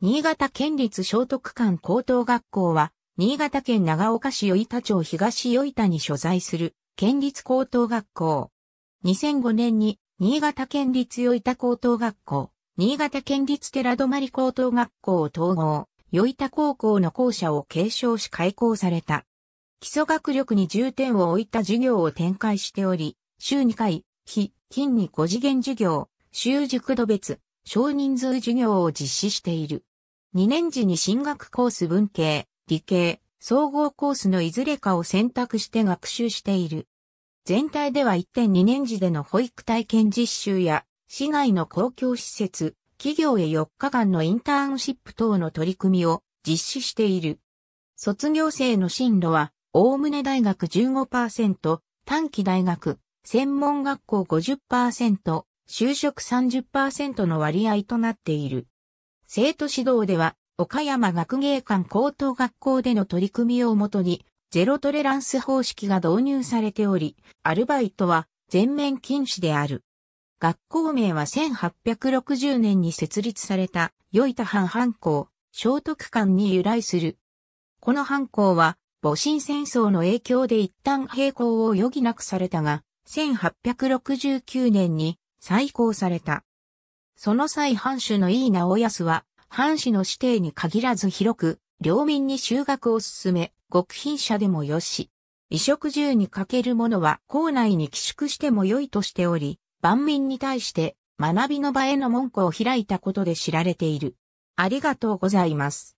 新潟県立聖徳館高等学校は、新潟県長岡市与板町東与板に所在する県立高等学校。2005年に新潟県立与板高等学校、新潟県立寺泊高等学校を統合、与板高校の校舎を継承し開校された。基礎学力に重点を置いた授業を展開しており、週2回、非、近に5次元授業、週熟度別、少人数授業を実施している。2年時に進学コース文系、理系、総合コースのいずれかを選択して学習している。全体では1.2年時での保育体験実習や、市内の公共施設、企業へ4日間のインターンシップ等の取り組みを実施している。卒業生の進路は、おおむね大学15%、短期大学、専門学校50%、就職30%の割合となっている。生徒指導では、岡山学芸館高等学校での取り組みをもとに、ゼロトレランス方式が導入されており、アルバイトは全面禁止である。学校名は1860年に設立された、与板藩藩校、聖徳館に由来する。この藩校は、戊辰戦争の影響で一旦閉校を余儀なくされたが、1869年に再興された。その際藩主の井伊直康は、藩士の指定に限らず広く、領民に就学を進め、極貧者でもよし。衣食住に欠ける者は校内に寄宿しても良いとしており、万民に対して学びの場への門戸を開いたことで知られている。ありがとうございます。